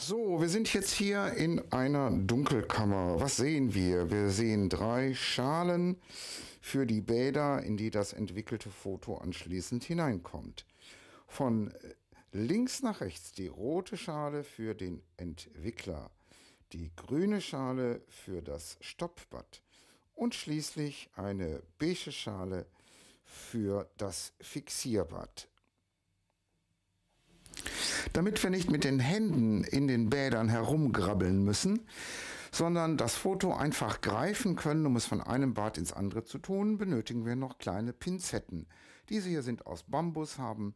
So, wir sind jetzt hier in einer Dunkelkammer. Was sehen wir? Wir sehen drei Schalen für die Bäder, in die das entwickelte Foto anschließend hineinkommt. Von links nach rechts die rote Schale für den Entwickler, die grüne Schale für das Stoppbad und schließlich eine beige Schale für das Fixierbad damit wir nicht mit den Händen in den Bädern herumgrabbeln müssen, sondern das Foto einfach greifen können, um es von einem Bad ins andere zu tun, benötigen wir noch kleine Pinzetten. Diese hier sind aus Bambus, haben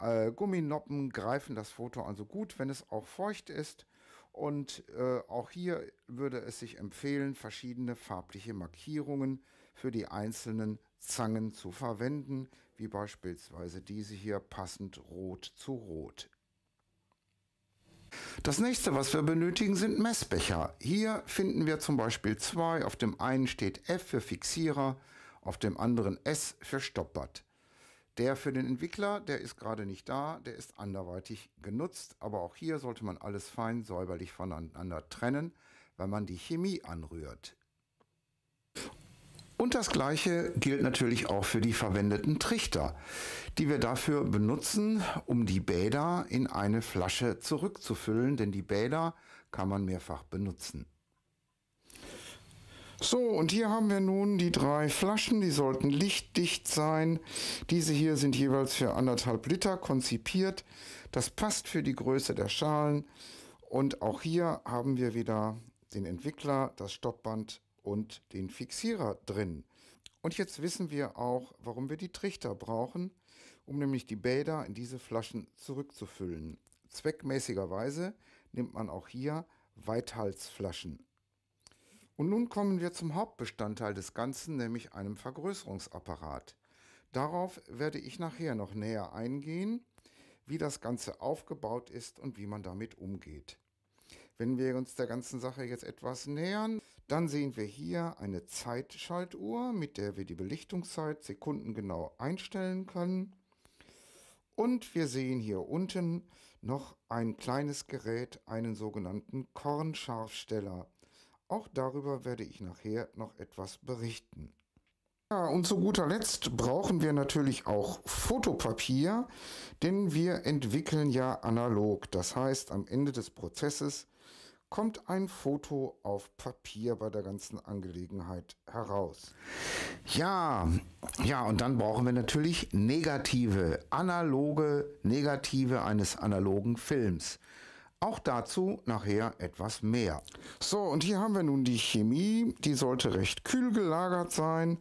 äh, Gumminoppen, greifen das Foto also gut, wenn es auch feucht ist. Und äh, auch hier würde es sich empfehlen, verschiedene farbliche Markierungen für die einzelnen Zangen zu verwenden, wie beispielsweise diese hier passend rot zu rot. Das nächste, was wir benötigen, sind Messbecher. Hier finden wir zum Beispiel zwei. Auf dem einen steht F für Fixierer, auf dem anderen S für Stoppbad. Der für den Entwickler, der ist gerade nicht da, der ist anderweitig genutzt, aber auch hier sollte man alles fein säuberlich voneinander trennen, weil man die Chemie anrührt. Und das gleiche gilt natürlich auch für die verwendeten Trichter, die wir dafür benutzen, um die Bäder in eine Flasche zurückzufüllen, denn die Bäder kann man mehrfach benutzen. So, und hier haben wir nun die drei Flaschen, die sollten lichtdicht sein. Diese hier sind jeweils für anderthalb Liter konzipiert. Das passt für die Größe der Schalen. Und auch hier haben wir wieder den Entwickler, das Stoppband und den Fixierer drin. Und jetzt wissen wir auch, warum wir die Trichter brauchen, um nämlich die Bäder in diese Flaschen zurückzufüllen. Zweckmäßigerweise nimmt man auch hier Weithalsflaschen. Und nun kommen wir zum Hauptbestandteil des Ganzen, nämlich einem Vergrößerungsapparat. Darauf werde ich nachher noch näher eingehen, wie das Ganze aufgebaut ist und wie man damit umgeht. Wenn wir uns der ganzen Sache jetzt etwas nähern, dann sehen wir hier eine Zeitschaltuhr, mit der wir die Belichtungszeit sekundengenau einstellen können. Und wir sehen hier unten noch ein kleines Gerät, einen sogenannten Kornscharfsteller. Auch darüber werde ich nachher noch etwas berichten. Ja, und zu guter Letzt brauchen wir natürlich auch Fotopapier, denn wir entwickeln ja analog. Das heißt, am Ende des Prozesses kommt ein Foto auf Papier bei der ganzen Angelegenheit heraus. Ja, ja, und dann brauchen wir natürlich negative, analoge Negative eines analogen Films. Auch dazu nachher etwas mehr. So, und hier haben wir nun die Chemie. Die sollte recht kühl gelagert sein.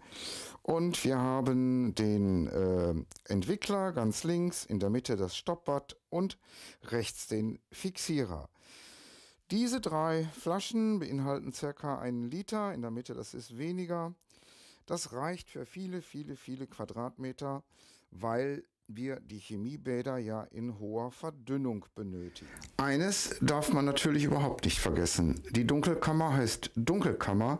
Und wir haben den äh, Entwickler ganz links, in der Mitte das Stoppbad und rechts den Fixierer. Diese drei Flaschen beinhalten circa einen Liter. In der Mitte das ist weniger. Das reicht für viele, viele, viele Quadratmeter, weil wir die Chemiebäder ja in hoher Verdünnung benötigen. Eines darf man natürlich überhaupt nicht vergessen. Die Dunkelkammer heißt Dunkelkammer,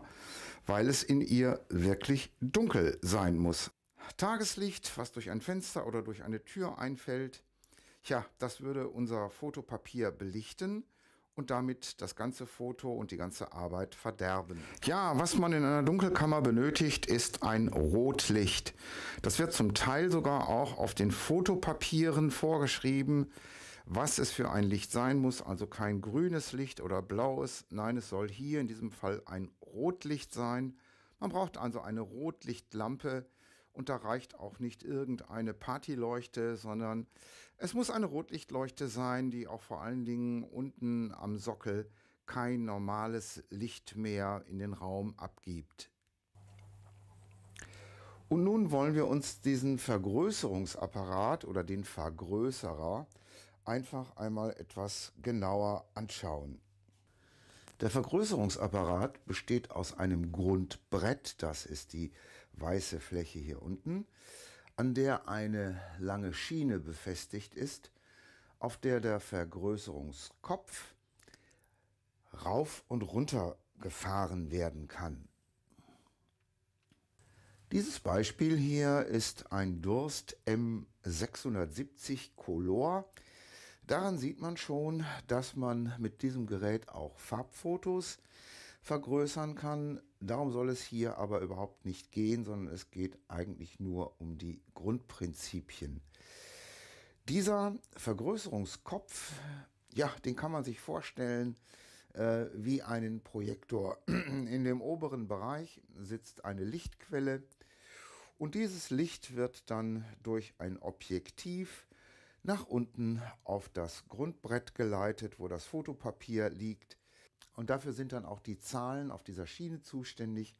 weil es in ihr wirklich dunkel sein muss. Tageslicht, was durch ein Fenster oder durch eine Tür einfällt, ja, das würde unser Fotopapier belichten und damit das ganze Foto und die ganze Arbeit verderben. Ja, was man in einer Dunkelkammer benötigt, ist ein Rotlicht. Das wird zum Teil sogar auch auf den Fotopapieren vorgeschrieben, was es für ein Licht sein muss. Also kein grünes Licht oder blaues. Nein, es soll hier in diesem Fall ein Rotlicht sein. Man braucht also eine Rotlichtlampe, und da reicht auch nicht irgendeine Partyleuchte, sondern es muss eine Rotlichtleuchte sein, die auch vor allen Dingen unten am Sockel kein normales Licht mehr in den Raum abgibt. Und nun wollen wir uns diesen Vergrößerungsapparat oder den Vergrößerer einfach einmal etwas genauer anschauen. Der Vergrößerungsapparat besteht aus einem Grundbrett, das ist die weiße Fläche hier unten, an der eine lange Schiene befestigt ist, auf der der Vergrößerungskopf rauf und runter gefahren werden kann. Dieses Beispiel hier ist ein Durst M670 Color. Daran sieht man schon, dass man mit diesem Gerät auch Farbfotos vergrößern kann. Darum soll es hier aber überhaupt nicht gehen, sondern es geht eigentlich nur um die Grundprinzipien. Dieser Vergrößerungskopf, ja, den kann man sich vorstellen äh, wie einen Projektor. In dem oberen Bereich sitzt eine Lichtquelle und dieses Licht wird dann durch ein Objektiv nach unten auf das Grundbrett geleitet, wo das Fotopapier liegt. Und dafür sind dann auch die Zahlen auf dieser Schiene zuständig.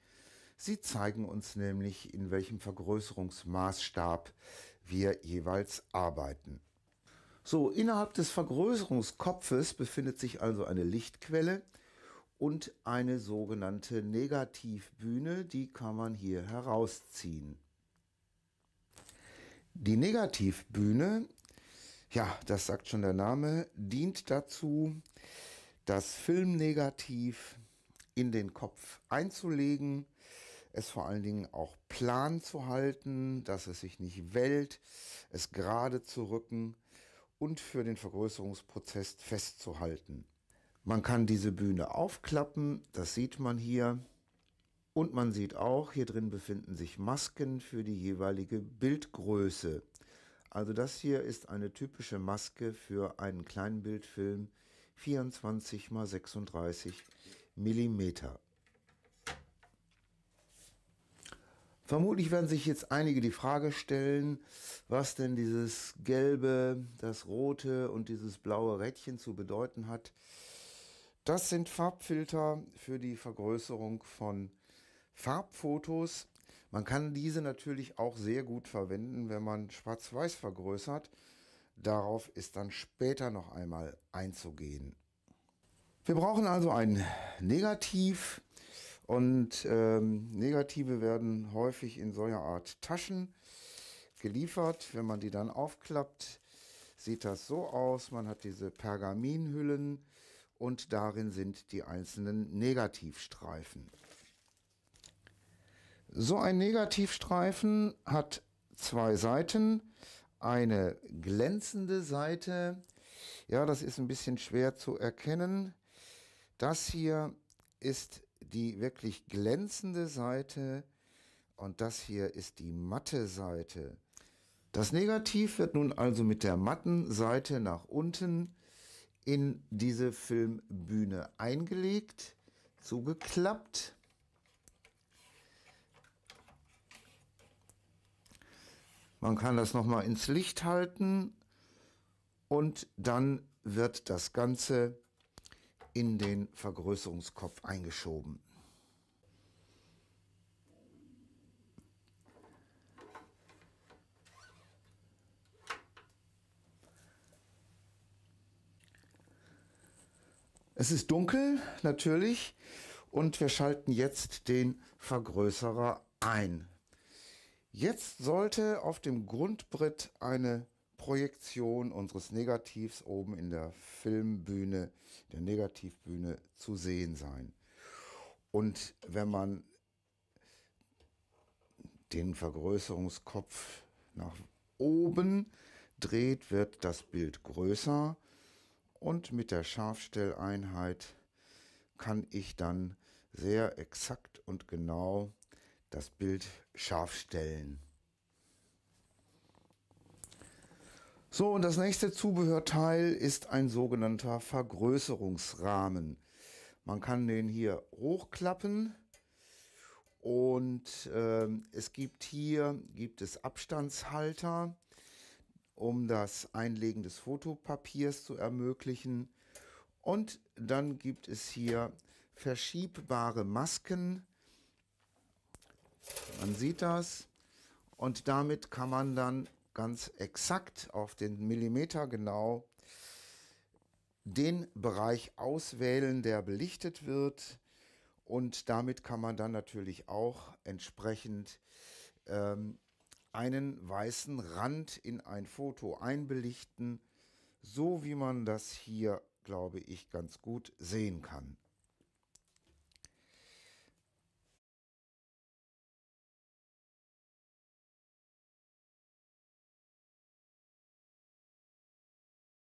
Sie zeigen uns nämlich, in welchem Vergrößerungsmaßstab wir jeweils arbeiten. So, innerhalb des Vergrößerungskopfes befindet sich also eine Lichtquelle und eine sogenannte Negativbühne, die kann man hier herausziehen. Die Negativbühne, ja, das sagt schon der Name, dient dazu, das Filmnegativ in den Kopf einzulegen, es vor allen Dingen auch plan zu halten, dass es sich nicht wählt, es gerade zu rücken und für den Vergrößerungsprozess festzuhalten. Man kann diese Bühne aufklappen, das sieht man hier. Und man sieht auch, hier drin befinden sich Masken für die jeweilige Bildgröße. Also das hier ist eine typische Maske für einen kleinen Bildfilm 24 x 36 mm. Vermutlich werden sich jetzt einige die Frage stellen, was denn dieses gelbe, das rote und dieses blaue Rädchen zu bedeuten hat. Das sind Farbfilter für die Vergrößerung von Farbfotos. Man kann diese natürlich auch sehr gut verwenden, wenn man schwarz-weiß vergrößert. Darauf ist dann später noch einmal einzugehen. Wir brauchen also ein Negativ und ähm, Negative werden häufig in solcher Art Taschen geliefert. Wenn man die dann aufklappt, sieht das so aus. Man hat diese Pergaminhüllen und darin sind die einzelnen Negativstreifen. So ein Negativstreifen hat zwei Seiten eine glänzende Seite. Ja, das ist ein bisschen schwer zu erkennen. Das hier ist die wirklich glänzende Seite und das hier ist die matte Seite. Das Negativ wird nun also mit der matten Seite nach unten in diese Filmbühne eingelegt, zugeklappt Man kann das nochmal ins Licht halten und dann wird das Ganze in den Vergrößerungskopf eingeschoben. Es ist dunkel, natürlich, und wir schalten jetzt den Vergrößerer ein. Jetzt sollte auf dem Grundbrett eine Projektion unseres Negativs oben in der Filmbühne, der Negativbühne zu sehen sein. Und wenn man den Vergrößerungskopf nach oben dreht, wird das Bild größer und mit der Scharfstelleinheit kann ich dann sehr exakt und genau das Bild scharf stellen. So, und das nächste Zubehörteil ist ein sogenannter Vergrößerungsrahmen. Man kann den hier hochklappen und äh, es gibt hier gibt es Abstandshalter, um das Einlegen des Fotopapiers zu ermöglichen. Und dann gibt es hier verschiebbare Masken, man sieht das und damit kann man dann ganz exakt auf den Millimeter genau den Bereich auswählen, der belichtet wird. Und damit kann man dann natürlich auch entsprechend ähm, einen weißen Rand in ein Foto einbelichten, so wie man das hier, glaube ich, ganz gut sehen kann.